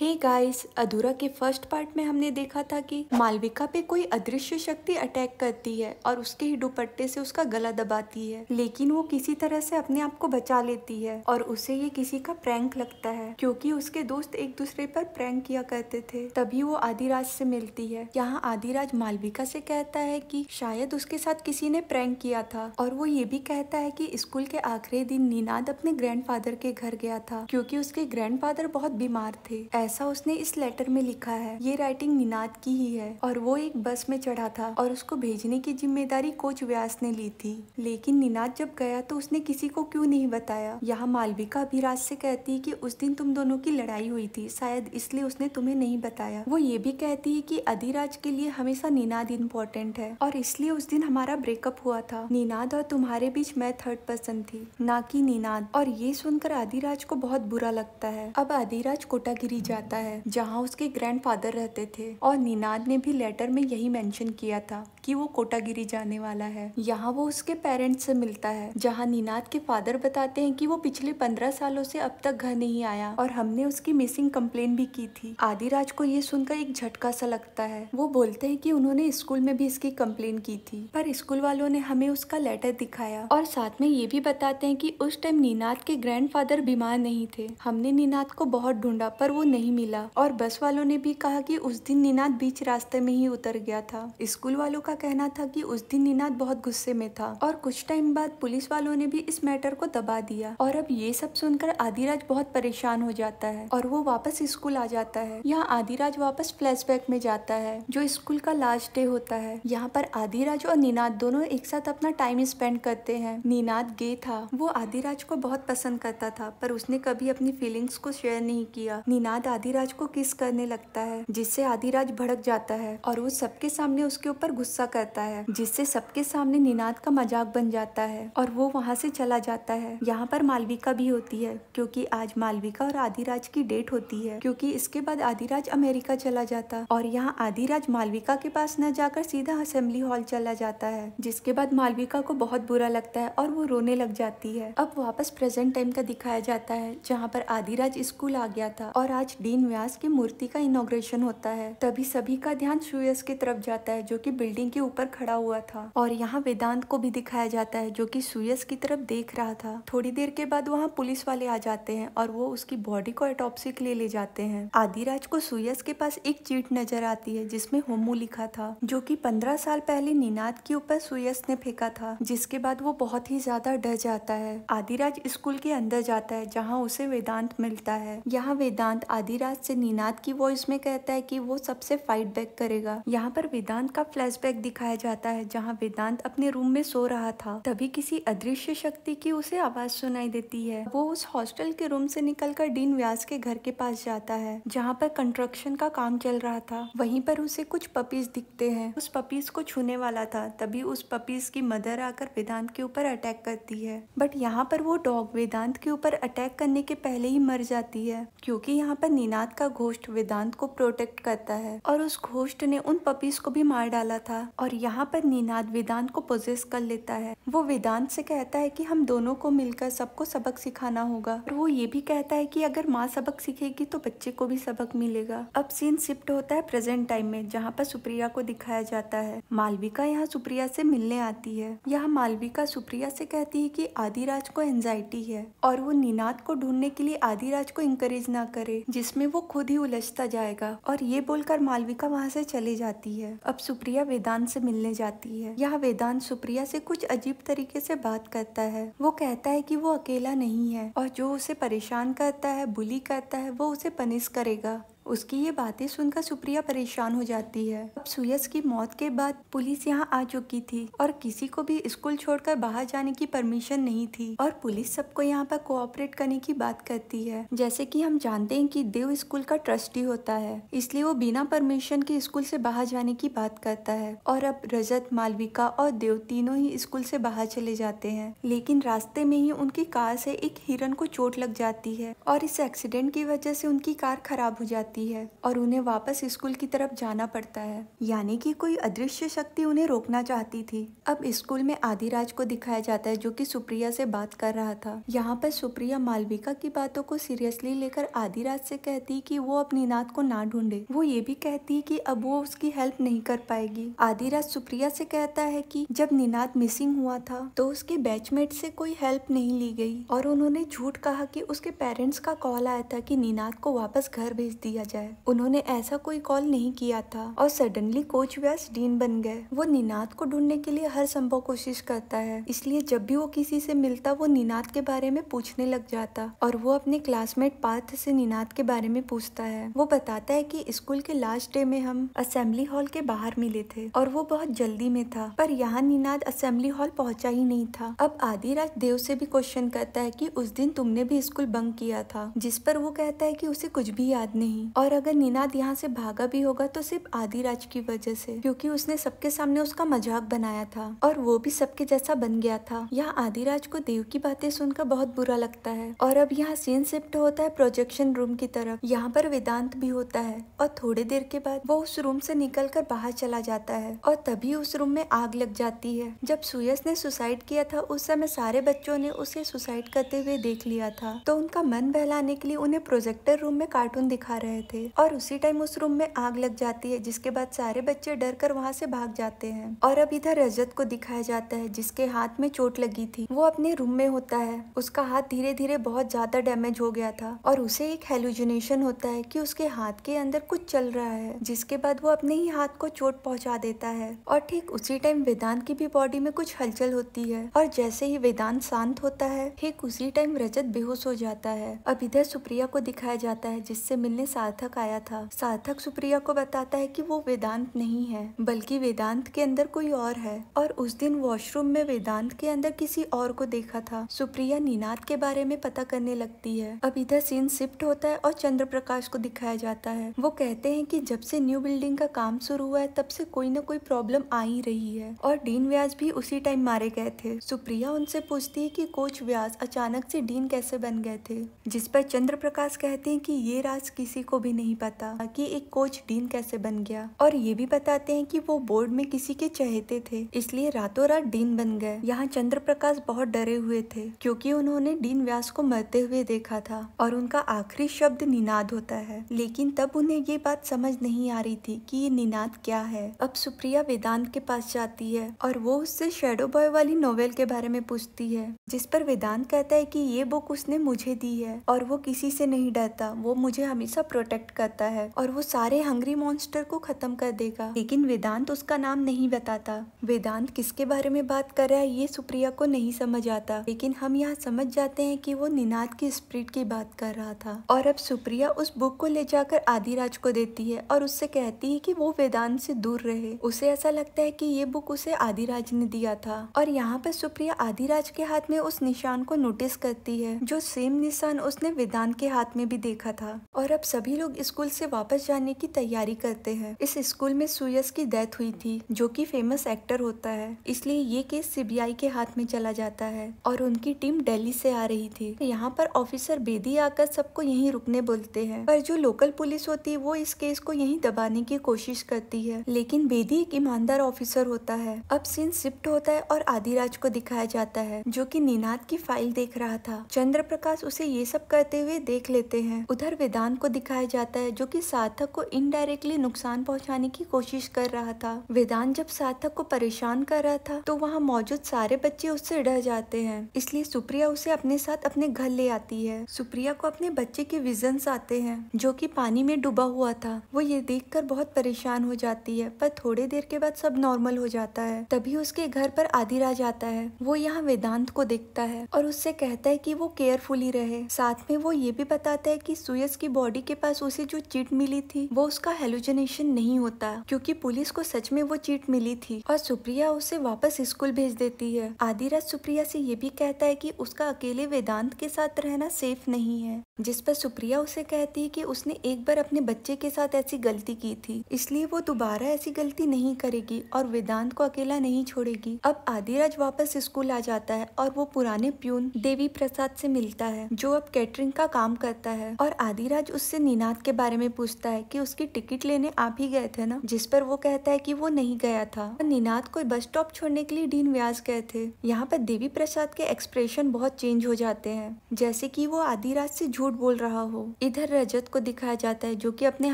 हे hey guys अधूरा के first part में हमने देखा था कि मालविका पे कोई अदृश्य शक्ति अटैक करती है और उसके ही दुपट्टे से उसका गला दबाती है लेकिन वो किसी तरह से अपने आप को बचा लेती है और उसे ये किसी का प्रैंक लगता है क्योंकि उसके दोस्त एक दूसरे पर प्रैंक किया करते थे तभी वो आदिराज से मिलती है यहाँ आदिराज मालविका से कहता है की शायद उसके साथ किसी ने प्रैंक किया था और वो ये भी कहता है की स्कूल के आखिरी दिन निनाद अपने ग्रैंड के घर गया था क्यूँकी उसके ग्रैंड बहुत बीमार थे ऐसा उसने इस लेटर में लिखा है ये राइटिंग निनाद की ही है और वो एक बस में चढ़ा था और उसको भेजने की जिम्मेदारी कोच व्यास ने ली थी लेकिन निनाद जब गया तो उसने किसी को क्यों नहीं बताया यहाँ मालविका अभिराज से कहती है कि उस दिन तुम दोनों की लड़ाई हुई थी शायद इसलिए उसने तुम्हें नहीं बताया वो ये भी कहती है की अधिराज के लिए हमेशा निनाद इम्पोर्टेंट है और इसलिए उस दिन हमारा ब्रेकअप हुआ था निनाद और तुम्हारे बीच मैं थर्ड पर्सन थी ना की निनाद और ये सुनकर आदिराज को बहुत बुरा लगता है अब आदिराज कोटागिरी जा जाता है जहाँ उसके ग्रैंडफादर रहते थे और निनाद ने भी लेटर में यही मेंशन किया था कि वो कोटागिरी जाने वाला है यहाँ वो उसके पेरेंट्स से मिलता है जहाँ निनाद के फादर बताते हैं कि वो पिछले पंद्रह सालों से अब तक घर नहीं आया और हमने उसकी मिसिंग कम्प्लेन भी की थी आदिराज को ये सुनकर एक झटका सा लगता है वो बोलते हैं कि उन्होंने स्कूल में भी इसकी कम्प्लेन की थी पर स्कूल वालों ने हमें उसका लेटर दिखाया और साथ में ये भी बताते हैं कि उस टाइम निनाद के ग्रैंड बीमार नहीं थे हमने निनाद को बहुत ढूंढा पर वो नहीं नहीं मिला और बस वालों ने भी कहा कि उस दिन निनाद बीच रास्ते में ही उतर गया था स्कूल वालों का कहना था कि उस दिन निनाद बहुत गुस्से में था और कुछ टाइम बाद पुलिस वालों ने भी इस मैटर को दबा दिया और अब ये सब सुनकर आदिराज बहुत परेशान हो जाता है और वो वापस स्कूल आ जाता है यहाँ आदिराज वापस फ्लैशबैक में जाता है जो स्कूल का लास्ट डे होता है यहाँ पर आदिराज और निनाद दोनों एक साथ अपना टाइम स्पेंड करते हैं निनाद गे था वो आदिराज को बहुत पसंद करता था पर उसने कभी अपनी फीलिंग्स को शेयर नहीं किया निनाद आदिराज को किस करने लगता है जिससे आदिराज भड़क जाता है और वो सबके सामने उसके ऊपर गुस्सा करता है जिससे सबके सामने निनाद का मजाक बन जाता है और वो वहाँ से चला जाता है यहाँ पर मालविका भी होती है क्योंकि आज मालविका और आदिराज की डेट होती है क्योंकि इसके बाद आदिराज अमेरिका चला जाता और यहाँ आदिराज मालविका के पास न जाकर सीधा असेंबली हॉल चला जाता है जिसके बाद मालविका को बहुत बुरा लगता है और वो रोने लग जाती है अब वापस प्रेजेंट टाइम का दिखाया जाता है जहाँ पर आदिराज स्कूल आ गया था और आज डीन व्यास की मूर्ति का इनोग्रेशन होता है तभी सभी का ध्यान सूर्यस की तरफ जाता है जो कि बिल्डिंग के ऊपर खड़ा हुआ था और यहाँ वेदांत को भी दिखाया जाता है जो कि सूर्यस की तरफ देख रहा था थोड़ी देर के बाद वहाँ पुलिस वाले आ जाते हैं और वो उसकी बॉडी को एटॉप्सी के लिए ले जाते हैं आदिराज को सूयस के पास एक चीट नजर आती है जिसमें होमू लिखा था जो कि पंद्रह साल पहले नीनाद के ऊपर सूयस ने फेंका था जिसके बाद वो बहुत ही ज्यादा डर जाता है आदिराज स्कूल के अंदर जाता है जहाँ उसे वेदांत मिलता है यहाँ वेदांत आदि आधी रात से नीनाद की वॉइस में कहता है कि वो सबसे फाइट बैक करेगा यहाँ पर वेदांत का फ्लैशबैक दिखाया जाता है जहाँ वेदांत अपने रूम में सो रहा था तभी किसी अदृश्य शक्ति की उसे आवाज सुनाई देती है वो उस हॉस्टल के रूम से निकलकर डीन व्यास के घर के पास जाता है जहाँ पर कंस्ट्रक्शन का काम चल रहा था वहीं पर उसे कुछ पपीज दिखते हैं उस पपीज को छूने वाला था तभी उस पपीज की मदर आकर वेदांत के ऊपर अटैक करती है बट यहाँ पर वो डॉग वेदांत के ऊपर अटैक करने के पहले ही मर जाती है क्योंकि यहाँ पर नीनाद का घोष्ट वेदांत को प्रोटेक्ट करता है और उस घोष्ट ने उन पपीज को भी मार डाला था और यहाँ पर नीनाद वेदांत को पोजेस कर लेता है वो वेदांत से कहता है कि हम दोनों को मिलकर सबको सबक सिखाना होगा और वो ये भी कहता है कि अगर माँ सबक सीखेगी तो बच्चे को भी सबक मिलेगा अब सीन शिफ्ट होता है प्रेजेंट टाइम में जहाँ पर सुप्रिया को दिखाया जाता है मालविका यहाँ सुप्रिया से मिलने आती है यहाँ मालविका सुप्रिया से कहती है की आदिराज को एंजाइटी है और वो नीनाद को ढूंढने के लिए आदिराज को इंकरेज ना करे जिस जिसमें वो खुद ही उलझता जाएगा और ये बोलकर मालविका वहाँ से चली जाती है अब सुप्रिया वेदांत से मिलने जाती है यहाँ वेदांत सुप्रिया से कुछ अजीब तरीके से बात करता है वो कहता है कि वो अकेला नहीं है और जो उसे परेशान करता है बुली करता है वो उसे पनिश करेगा उसकी ये बातें सुनकर सुप्रिया परेशान हो जाती है अब सुयस की मौत के बाद पुलिस यहाँ आ चुकी थी और किसी को भी स्कूल छोड़कर बाहर जाने की परमिशन नहीं थी और पुलिस सबको यहाँ पर कोऑपरेट करने की बात करती है जैसे कि हम जानते हैं कि देव स्कूल का ट्रस्टी होता है इसलिए वो बिना परमिशन के स्कूल से बाहर जाने की बात करता है और अब रजत मालविका और देव तीनों ही स्कूल से बाहर चले जाते हैं लेकिन रास्ते में ही उनकी कार से एक हिरन को चोट लग जाती है और इस एक्सीडेंट की वजह से उनकी कार खराब हो जाती जाती है और उन्हें वापस स्कूल की तरफ जाना पड़ता है यानी कि कोई अदृश्य शक्ति उन्हें रोकना चाहती थी अब स्कूल में आदिराज को दिखाया जाता है जो कि सुप्रिया से बात कर रहा था यहाँ पर सुप्रिया मालविका की बातों को सीरियसली लेकर आदिराज से कहती कि वो अपनी नात को ना ढूंढे वो ये भी कहती कि अब वो उसकी हेल्प नहीं कर पाएगी आदिराज सुप्रिया से कहता है कि जब निनाद मिसिंग हुआ था तो उसके बैचमेट से कोई हेल्प नहीं ली गई और उन्होंने झूठ कहा कि उसके पेरेंट्स का कॉल आया था कि निनाद को वापस घर भेज दिया किया जाए उन्होंने ऐसा कोई कॉल नहीं किया था और सडनली कोच व्यास डीन बन गए वो निनाद को ढूंढने के लिए हर संभव कोशिश करता है इसलिए जब भी वो किसी से मिलता वो निनाद के बारे में पूछने लग जाता और वो अपने क्लासमेट पार्थ से निनाद के बारे में पूछता है वो बताता है की स्कूल के लास्ट डे में हम असेंबली हॉल के बाहर मिले थे और वो बहुत जल्दी में था पर यहाँ निनाद असेंबली हॉल पहुँचा ही नहीं था अब आधी रात देव से भी क्वेश्चन करता है कि उस दिन तुमने भी स्कूल बंक किया था जिस पर वो कहता है कि उसे कुछ भी याद नहीं और अगर निनाद यहाँ से भागा भी होगा तो सिर्फ आदिराज की वजह से क्योंकि उसने सबके सामने उसका मजाक बनाया था और वो भी सबके जैसा बन गया था यहाँ आदिराज को देव की बातें सुनकर बहुत बुरा लगता है और अब यहाँ सीन शिफ्ट होता है प्रोजेक्शन रूम की तरफ यहाँ पर वेदांत भी होता है और थोड़ी देर के बाद वो उस रूम से निकल कर बाहर चला जाता है और तभी उस रूम में आग लग जाती है जब सुयस ने सुसाइड किया था उस समय सारे बच्चों ने उसे सुसाइड करते हुए देख लिया था तो उनका मन बहलाने के लिए उन्हें प्रोजेक्टर रूम में कार्टून दिखा रहे थे और उसी टाइम उस रूम में आग लग जाती है जिसके बाद सारे बच्चे डर कर वहाँ से भाग जाते हैं और अब इधर रजत को दिखाया जाता है जिसके हाथ में चोट लगी थी वो अपने रूम में होता है उसका हाथ धीरे धीरे बहुत ज्यादा डैमेज हो गया था और उसे एक हेलुजिनेशन होता है की उसके हाथ के अंदर कुछ चल रहा है जिसके बाद वो अपने ही हाथ को चोट पहुँचा देता है और ठीक उसी टाइम वेदांत की भी बॉडी में कुछ हलचल होती है और जैसे ही वेदांत शांत होता है ठीक उसी टाइम रजत बेहोश हो जाता है अब इधर सुप्रिया को दिखाया जाता है जिससे मिलने साथ सार्थक आया था सार्थक सुप्रिया को बताता है कि वो वेदांत नहीं है बल्कि वेदांत के अंदर कोई और है और उस दिन वॉशरूम में वेदांत के अंदर किसी और को देखा था सुप्रिया नीनाद के बारे में पता करने लगती है अब इधर सीन शिफ्ट होता है और चंद्र प्रकाश को दिखाया जाता है वो कहते हैं की जब से न्यू बिल्डिंग का काम शुरू हुआ है तब से कोई ना कोई प्रॉब्लम आ ही रही है और डीन व्यास भी उसी टाइम मारे गए थे सुप्रिया उनसे पूछती है की कोच व्यास अचानक से डीन कैसे बन गए थे जिस पर चंद्र प्रकाश कहते हैं कि ये राज किसी को को भी नहीं पता कि एक कोच डीन कैसे बन गया और ये भी बताते हैं कि वो बोर्ड में किसी के चहेते थे इसलिए रातों रात डीन बन गए यहाँ चंद्र प्रकाश बहुत डरे हुए थे क्योंकि उन्होंने डीन व्यास को मरते हुए देखा था और उनका आखिरी शब्द निनाद होता है लेकिन तब उन्हें ये बात समझ नहीं आ रही थी कि ये निनाद क्या है अब सुप्रिया वेदांत के पास जाती है और वो उससे शेडो बॉय वाली नोवेल के बारे में पूछती है जिस पर वेदांत कहता है कि ये बुक उसने मुझे दी है और वो किसी से नहीं डरता वो मुझे हमेशा प्रोटेक्ट प्रोटेक्ट करता है और वो सारे हंग्री मॉन्स्टर को खत्म कर देगा लेकिन वेदांत उसका नाम नहीं बताता वेदांत किसके बारे में बात कर रहा है ये सुप्रिया को नहीं समझ आता लेकिन हम यहाँ समझ जाते हैं कि वो निनाद की स्प्रिट की बात कर रहा था और अब सुप्रिया उस बुक को ले जाकर आदिराज को देती है और उससे कहती है कि वो वेदांत से दूर रहे उसे ऐसा लगता है कि ये बुक उसे आदिराज ने दिया था और यहाँ पर सुप्रिया आदिराज के हाथ में उस निशान को नोटिस करती है जो सेम निशान उसने वेदांत के हाथ में भी देखा था और अब सभी सभी लोग स्कूल से वापस जाने की तैयारी करते हैं इस स्कूल में सुयस की डेथ हुई थी जो कि फेमस एक्टर होता है इसलिए ये केस सीबीआई के हाथ में चला जाता है और उनकी टीम दिल्ली से आ रही थी यहाँ पर ऑफिसर बेदी आकर सबको यहीं रुकने बोलते हैं पर जो लोकल पुलिस होती है वो इस केस को यहीं दबाने की कोशिश करती है लेकिन बेदी एक ईमानदार ऑफिसर होता है अब सीन शिफ्ट होता है और आदिराज को दिखाया जाता है जो की निनाद की फाइल देख रहा था चंद्र प्रकाश उसे ये सब करते हुए देख लेते हैं उधर वेदांत को दिखाया दिखाया जाता है जो कि सार्थक को इनडायरेक्टली नुकसान पहुंचाने की कोशिश कर रहा था वेदांत जब सार्थक को परेशान कर रहा था तो वहाँ मौजूद सारे बच्चे उससे डर जाते हैं इसलिए सुप्रिया उसे अपने साथ अपने घर ले आती है सुप्रिया को अपने बच्चे के विजन आते हैं जो की पानी में डूबा हुआ था वो ये देख बहुत परेशान हो जाती है पर थोड़ी देर के बाद सब नॉर्मल हो जाता है तभी उसके घर पर आदिरा जाता है वो यहाँ वेदांत को देखता है और उससे कहता है कि वो केयरफुली रहे साथ में वो ये भी बताता है कि सुयस की बॉडी के पास पास उसे जो चीट मिली थी वो उसका हेलुजनेशन नहीं होता क्योंकि पुलिस को सच में वो चीट मिली थी और सुप्रिया उसे वापस स्कूल भेज देती है आधी रात सुप्रिया से ये भी कहता है कि उसका अकेले वेदांत के साथ रहना सेफ नहीं है जिस पर सुप्रिया उसे कहती है कि उसने एक बार अपने बच्चे के साथ ऐसी गलती की थी इसलिए वो दोबारा ऐसी गलती नहीं करेगी और वेदांत को अकेला नहीं छोड़ेगी अब आदिराज वापस स्कूल आ जाता है और वो पुराने प्यून देवी प्रसाद से मिलता है जो अब कैटरिंग का काम करता है और आदिराज उससे नीना नाथ के बारे में पूछता है कि उसकी टिकट लेने आप ही गए थे ना जिस पर वो कहता है कि वो नहीं गया था निनाद को बस स्टॉप छोड़ने के लिए डीन व्यास गए थे यहाँ पर देवी प्रसाद के एक्सप्रेशन बहुत चेंज हो जाते हैं जैसे कि वो आधी रात से झूठ बोल रहा हो इधर रजत को दिखाया जाता है जो कि अपने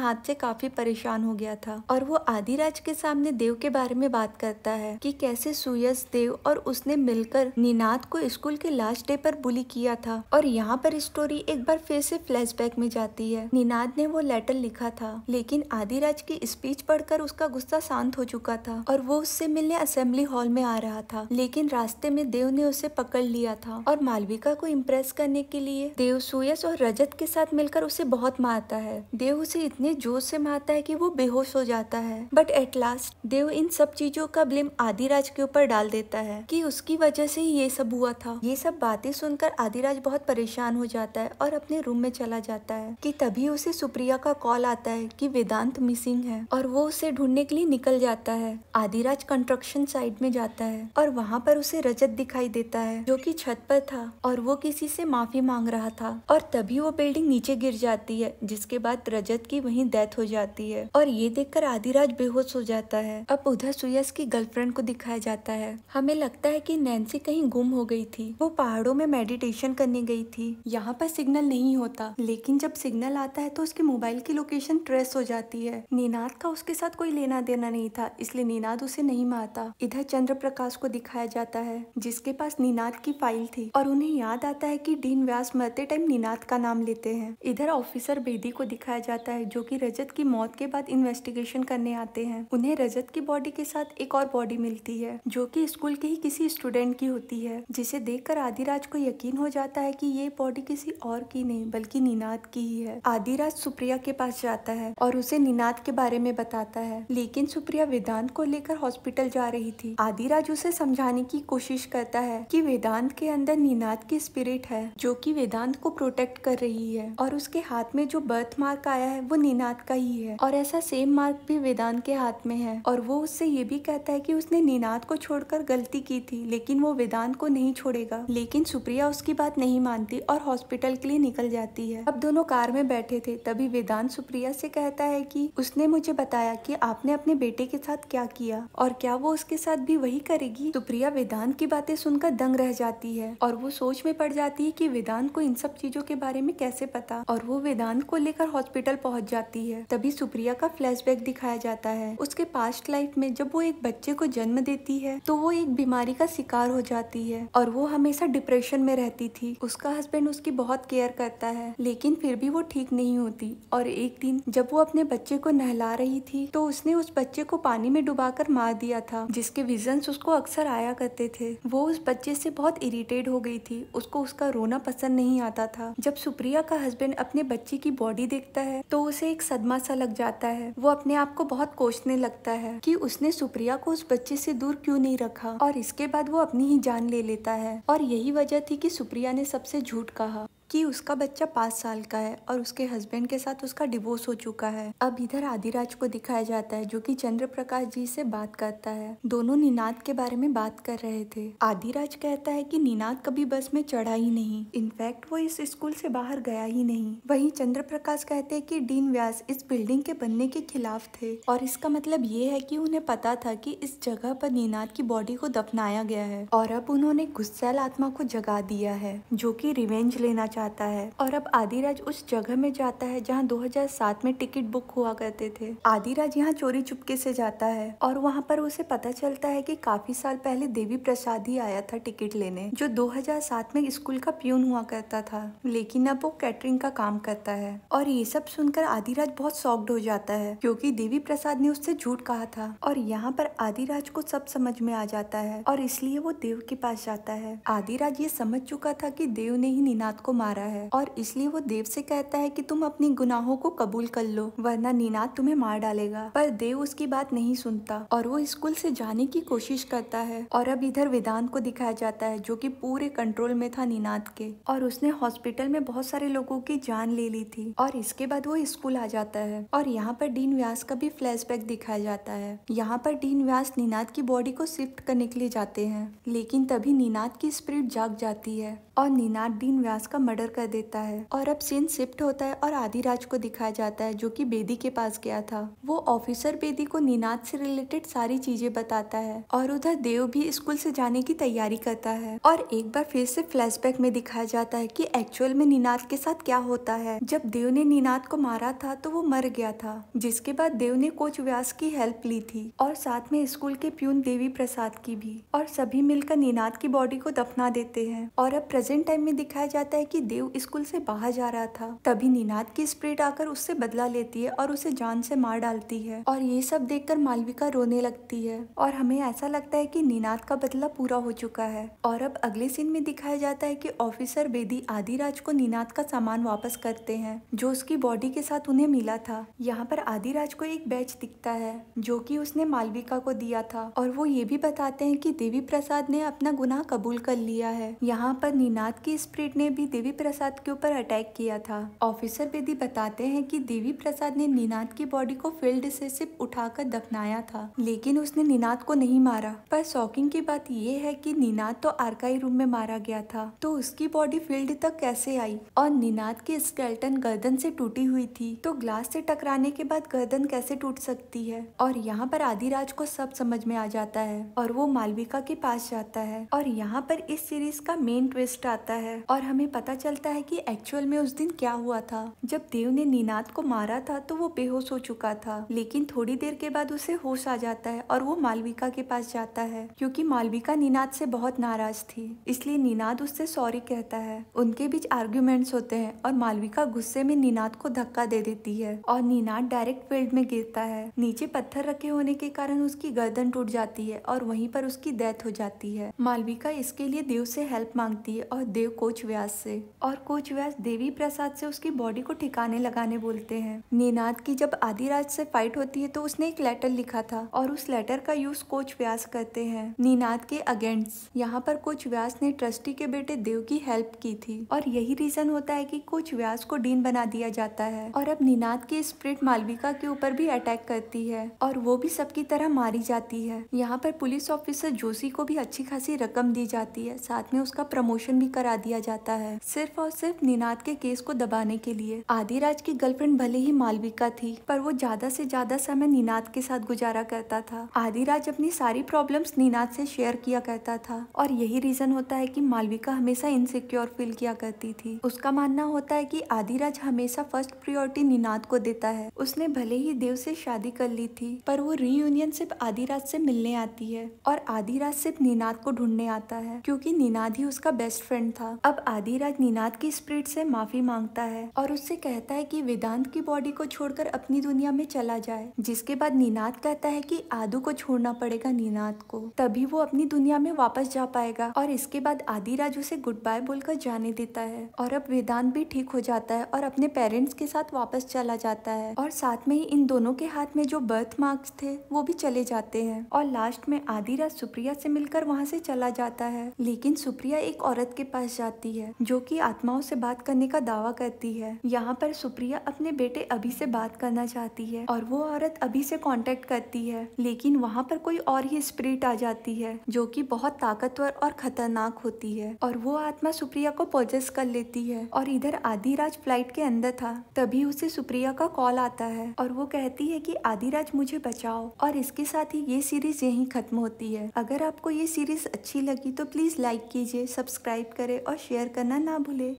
हाथ से काफी परेशान हो गया था और वो आदिराज के सामने देव के बारे में बात करता है की कैसे सुयस देव और उसने मिलकर निनाद को स्कूल के लास्ट डे पर बुली किया था और यहाँ पर स्टोरी एक बार फिर से फ्लैश में जाती है निनाद अनाद ने वो लेटर लिखा था लेकिन आदिराज की स्पीच पढ़कर उसका गुस्सा शांत हो चुका था और वो उससे मिलने असेंबली हॉल में आ रहा था लेकिन रास्ते में देव ने उसे पकड़ लिया था और मालविका को इम्प्रेस करने के लिए देव सुयस और रजत के साथ मिलकर उसे बहुत मारता है देव उसे इतने जोश से मारता है कि वो बेहोश हो जाता है बट एट लास्ट देव इन सब चीजों का ब्लेम आदिराज के ऊपर डाल देता है कि उसकी वजह से ही ये सब हुआ था ये सब बातें सुनकर आदिराज बहुत परेशान हो जाता है और अपने रूम में चला जाता है कि तभी उसे से सुप्रिया का कॉल आता है कि वेदांत मिसिंग है और वो उसे ढूंढने के लिए निकल जाता है आदिराज कंस्ट्रक्शन साइट में जाता है और वहाँ पर उसे रजत दिखाई देता है जो कि छत पर था और वो किसी से माफी मांग रहा था और तभी वो बिल्डिंग नीचे गिर जाती है जिसके बाद रजत की वही डेथ हो जाती है और ये देखकर आदिराज बेहोश हो जाता है अब उधर सुयस की गर्लफ्रेंड को दिखाया जाता है हमें लगता है की नैन्सी कहीं गुम हो गई थी वो पहाड़ों में मेडिटेशन करने गई थी यहाँ पर सिग्नल नहीं होता लेकिन जब सिग्नल आता है तो तो उसके मोबाइल की लोकेशन ट्रेस हो जाती है नीनाद का उसके साथ कोई लेना देना नहीं था इसलिए नीनाद उसे नहीं मारता इधर चंद्र प्रकाश को दिखाया जाता है जिसके पास नीनाद की फाइल थी और उन्हें याद आता है की डीन व्यास मरते टाइम नीनाद का नाम लेते हैं इधर ऑफिसर बेदी को दिखाया जाता है जो की रजत की मौत के बाद इन्वेस्टिगेशन करने आते हैं उन्हें रजत की बॉडी के साथ एक और बॉडी मिलती है जो की स्कूल के ही किसी स्टूडेंट की होती है जिसे कर आदिराज को यकीन हो जाता है कि ये बॉडी किसी और की नहीं बल्कि नीनाद की ही है आदि पृथ्वीराज सुप्रिया के पास जाता है और उसे निनाद के बारे में बताता है लेकिन सुप्रिया वेदांत को लेकर हॉस्पिटल जा रही थी आदिराज उसे समझाने की कोशिश करता है कि वेदांत के अंदर निनाद की स्पिरिट है जो कि वेदांत को प्रोटेक्ट कर रही है और उसके हाथ में जो बर्थ मार्क आया है वो निनाद का ही है और ऐसा सेम मार्क भी वेदांत के हाथ में है और वो उससे ये भी कहता है की उसने निनाद को छोड़कर गलती की थी लेकिन वो वेदांत को नहीं छोड़ेगा लेकिन सुप्रिया उसकी बात नहीं मानती और हॉस्पिटल के लिए निकल जाती है अब दोनों कार में बैठे थे थे तभी वेदांत सुप्रिया से कहता है कि उसने मुझे बताया कि आपने अपने बेटे के साथ क्या किया और क्या वो उसके साथ भी वही करेगी सुप्रिया वेदांत की बातें सुनकर दंग रह जाती है और वो सोच में पड़ जाती है कि वेदांत को इन सब चीजों के बारे में कैसे पता और वो वेदांत को लेकर हॉस्पिटल पहुंच जाती है तभी सुप्रिया का फ्लैश दिखाया जाता है उसके पास्ट लाइफ में जब वो एक बच्चे को जन्म देती है तो वो एक बीमारी का शिकार हो जाती है और वो हमेशा डिप्रेशन में रहती थी उसका हस्बैंड उसकी बहुत केयर करता है लेकिन फिर भी वो ठीक नहीं होती और एक दिन जब वो अपने बच्चे को नहला रही थी तो उसने उस बच्चे को पानी में डुबाकर मार दिया था जिसके विजन उसको अक्सर आया करते थे वो उस बच्चे से बहुत इरिटेट हो गई थी उसको उसका रोना पसंद नहीं आता था जब सुप्रिया का हस्बैंड अपने बच्चे की बॉडी देखता है तो उसे एक सदमा सा लग जाता है वो अपने आप को बहुत कोसने लगता है कि उसने सुप्रिया को उस बच्चे से दूर क्यों नहीं रखा और इसके बाद वो अपनी ही जान ले लेता है और यही वजह थी कि सुप्रिया ने सबसे झूठ कहा कि उसका बच्चा पाँच साल का है और उसके हस्बैंड के साथ उसका डिवोर्स हो चुका है अब इधर आदिराज को दिखाया जाता है जो कि प्रकाश जी से बात करता है दोनों निनाद के बारे में बात कर रहे थे आदिराज कहता है कि निनाद कभी बस में चढ़ा ही नहीं इनफैक्ट वो इस स्कूल से बाहर गया ही नहीं वही चंद्र प्रकाश कहते हैं की डीन व्यास इस बिल्डिंग के बनने के खिलाफ थे और इसका मतलब ये है की उन्हें पता था की इस जगह पर निनाद की बॉडी को दफनाया गया है और अब उन्होंने गुस्सैल आत्मा को जगा दिया है जो की रिवेंज लेना जाता है और अब आदिराज उस जगह में जाता है जहाँ 2007 में टिकट बुक हुआ करते थे आदिराज यहाँ चोरी चुपके से जाता है और वहाँ पर उसे पता चलता है कि काफी साल पहले देवी प्रसाद ही आया था टिकट लेने जो 2007 में स्कूल का प्यून हुआ करता था लेकिन अब वो कैटरिंग का काम करता है और ये सब सुनकर आदिराज बहुत सॉफ्ट हो जाता है क्योंकि देवी प्रसाद ने उससे झूठ कहा था और यहाँ पर आदिराज को सब समझ में आ जाता है और इसलिए वो देव के पास जाता है आदिराज ये समझ चुका था कि देव ने ही निनाद को मार आ रहा है और इसलिए वो देव से कहता है कि तुम अपने गुनाहों को कबूल कर लो वरना नीनाद तुम्हें मार डालेगा पर देव उसकी बात नहीं सुनता और वो स्कूल से जाने की कोशिश करता है और अब इधर वेदांत को दिखाया जाता है जो कि पूरे कंट्रोल में था नीनाद के और उसने हॉस्पिटल में बहुत सारे लोगों की जान ले ली थी और इसके बाद वो स्कूल आ जाता है और यहाँ पर डीन व्यास का भी फ्लैशबैक दिखाया जाता है यहाँ पर डीन व्यास नीनाद की बॉडी को शिफ्ट करने के लिए जाते हैं लेकिन तभी नीनाद की स्प्रिट जाग जाती है और निनाद दीन व्यास का मर्डर कर देता है और अब सीन शिफ्ट होता है और आदिराज को दिखाया जाता है जो कि बेदी के पास गया था वो ऑफिसर बेदी को निनाद से रिलेटेड सारी चीजें बताता है और उधर देव भी स्कूल से जाने की तैयारी करता है और एक बार फिर से फ्लैशबैक में दिखाया जाता है कि एक्चुअल में निनाद के साथ क्या होता है जब देव ने निनाद को मारा था तो वो मर गया था जिसके बाद देव ने कोच व्यास की हेल्प ली थी और साथ में स्कूल के प्यून देवी प्रसाद की भी और सभी मिलकर निनाद की बॉडी को दफना देते हैं और अब प्रेजेंट टाइम में दिखाया जाता है कि देव स्कूल से बाहर जा रहा था तभी निनाद की स्प्रिट आकर उससे बदला लेती है और उसे जान से मार डालती है और ये सब देखकर मालविका रोने लगती है और हमें ऐसा लगता है कि निनाद का बदला पूरा हो चुका है और अब अगले सीन में दिखाया जाता है कि ऑफिसर बेदी आदिराज को निनाद का सामान वापस करते हैं जो उसकी बॉडी के साथ उन्हें मिला था यहाँ पर आदिराज को एक बैच दिखता है जो कि उसने मालविका को दिया था और वो ये भी बताते हैं कि देवी प्रसाद ने अपना गुनाह कबूल कर लिया है यहाँ पर निनाद की स्प्रिट ने भी देवी प्रसाद के ऊपर अटैक किया था ऑफिसर बेदी बताते हैं कि देवी प्रसाद ने निनाद की बॉडी को फील्ड से सिर्फ उठाकर दफनाया था लेकिन उसने निनाद को नहीं मारा पर शॉकिंग की बात यह है कि निनाद तो आरकाई रूम में मारा गया था तो उसकी बॉडी फील्ड तक कैसे आई और निनाद की स्केल्टन गर्दन से टूटी हुई थी तो ग्लास से टकराने के बाद गर्दन कैसे टूट सकती है और यहाँ पर आदिराज को सब समझ में आ जाता है और वो मालविका के पास जाता है और यहाँ पर इस सीरीज का मेन ट्विस्ट टेस्ट आता है और हमें पता चलता है कि एक्चुअल में उस दिन क्या हुआ था जब देव ने नीनाद को मारा था तो वो बेहोश हो चुका था लेकिन थोड़ी देर के बाद उसे होश आ जाता है और वो मालविका के पास जाता है क्योंकि मालविका नीनाद से बहुत नाराज थी इसलिए नीनाद उससे सॉरी कहता है उनके बीच आर्ग्यूमेंट्स होते हैं और मालविका गुस्से में नीनाद को धक्का दे देती है और नीनाद डायरेक्ट फील्ड में गिरता है नीचे पत्थर रखे होने के कारण उसकी गर्दन टूट जाती है और वहीं पर उसकी डेथ हो जाती है मालविका इसके लिए देव से हेल्प मांगती है और देव कोच व्यास से और कोच व्यास देवी प्रसाद से उसकी बॉडी को ठिकाने लगाने बोलते हैं नेनाद की जब आदिराज से फाइट होती है तो उसने एक लेटर लिखा था और उस लेटर का यूज कोच व्यास करते हैं नीनाद के अगेंस्ट यहाँ पर कोच व्यास ने ट्रस्टी के बेटे देव की हेल्प की थी और यही रीजन होता है की कोच व्यास को डीन बना दिया जाता है और अब नीनाद की स्प्रिट मालविका के ऊपर भी अटैक करती है और वो भी सबकी तरह मारी जाती है यहाँ पर पुलिस ऑफिसर जोशी को भी अच्छी खासी रकम दी जाती है साथ में उसका प्रमोशन भी करा दिया जाता है सिर्फ और सिर्फ निनाद के केस को दबाने के लिए आदिराज की गर्लफ्रेंड भले ही मालविका थी पर वो ज्यादा से ज्यादा समय निनाद के साथ गुजारा करता था आदिराज अपनी सारी प्रॉब्लम्स निनाद से शेयर किया करता था और यही रीजन होता है कि मालविका हमेशा इनसिक्योर फील किया करती थी उसका मानना होता है कि आदिराज हमेशा फर्स्ट प्रियोरिटी निनाद को देता है उसने भले ही देव से शादी कर ली थी पर वो रीयूनियन सिर्फ आदिराज से मिलने आती है और आदिराज सिर्फ निनाद को ढूंढने आता है क्योंकि निनाद ही उसका बेस्ट फ्रेंड था अब आधी रात निनाद की स्प्रिट से माफी मांगता है और उससे कहता है कि वेदांत की बॉडी को छोड़कर अपनी दुनिया में चला जाए जिसके बाद निनाद कहता है कि आदू को छोड़ना पड़ेगा निनाद को तभी वो अपनी दुनिया में वापस जा पाएगा और इसके बाद आदि उसे गुड बाय बोलकर जाने देता है और अब वेदांत भी ठीक हो जाता है और अपने पेरेंट्स के साथ वापस चला जाता है और साथ में ही इन दोनों के हाथ में जो बर्थ मार्क्स थे वो भी चले जाते हैं और लास्ट में आदिराज सुप्रिया से मिलकर वहाँ से चला जाता है लेकिन सुप्रिया एक औरत के पास जाती है जो कि आत्माओं से बात करने का दावा करती है यहाँ पर सुप्रिया अपने बेटे अभी से बात करना चाहती है और वो औरत अभी से कांटेक्ट करती है लेकिन वहाँ पर कोई और ही स्प्रिट आ जाती है जो कि बहुत ताकतवर और खतरनाक होती है और वो आत्मा सुप्रिया को पोजेस कर लेती है और इधर आदिराज फ्लाइट के अंदर था तभी उसे सुप्रिया का कॉल आता है और वो कहती है कि आदिराज मुझे बचाओ और इसके साथ ही ये सीरीज यहीं खत्म होती है अगर आपको ये सीरीज अच्छी लगी तो प्लीज लाइक कीजिए सब्सक्राइब सब्सक्राइब करें और शेयर करना ना भूलें